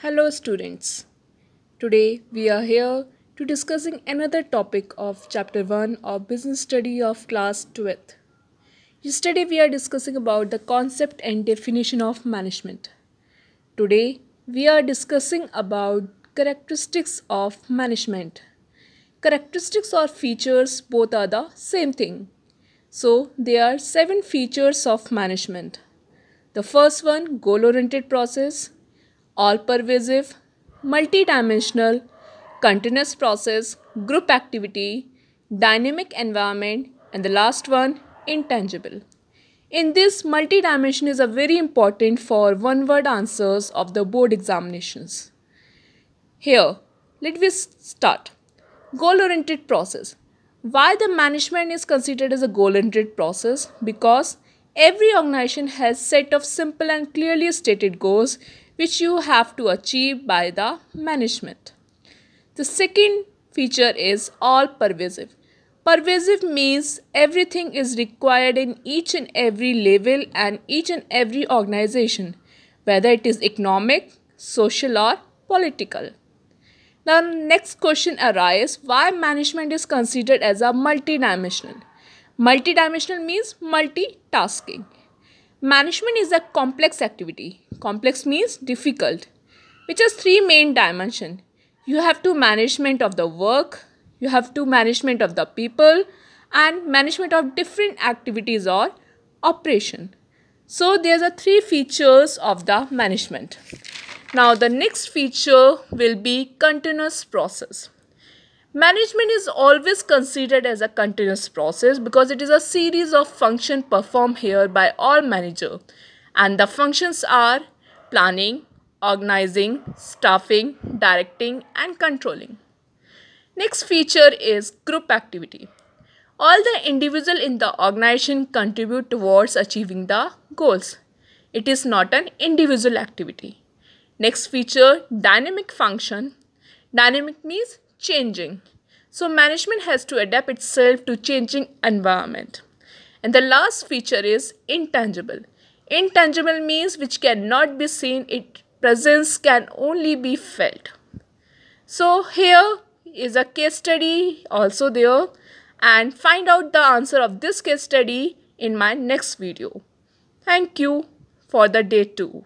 Hello students. Today we are here to discussing another topic of chapter 1 of business study of class 12th. Yesterday we are discussing about the concept and definition of management. Today we are discussing about characteristics of management. Characteristics or features both are the same thing. So there are seven features of management. The first one goal oriented process all pervasive, multidimensional, continuous process, group activity, dynamic environment, and the last one, intangible. In this, multidimension is a very important for one word answers of the board examinations. Here, let us start. Goal oriented process. Why the management is considered as a goal oriented process? Because every organization has set of simple and clearly stated goals which you have to achieve by the management. The second feature is all pervasive. Pervasive means everything is required in each and every level and each and every organization, whether it is economic, social, or political. Now, next question arises why management is considered as a multidimensional. Multidimensional means multitasking. Management is a complex activity. Complex means difficult, which has three main dimension. You have to management of the work, you have to management of the people, and management of different activities or operation. So there's a three features of the management. Now the next feature will be continuous process. Management is always considered as a continuous process because it is a series of functions performed here by all manager and the functions are planning, organizing, staffing, directing and controlling. Next feature is group activity. All the individual in the organization contribute towards achieving the goals. It is not an individual activity. Next feature dynamic function. Dynamic means changing. So management has to adapt itself to changing environment. And the last feature is intangible. Intangible means which cannot be seen, its presence can only be felt. So here is a case study also there and find out the answer of this case study in my next video. Thank you for the day 2.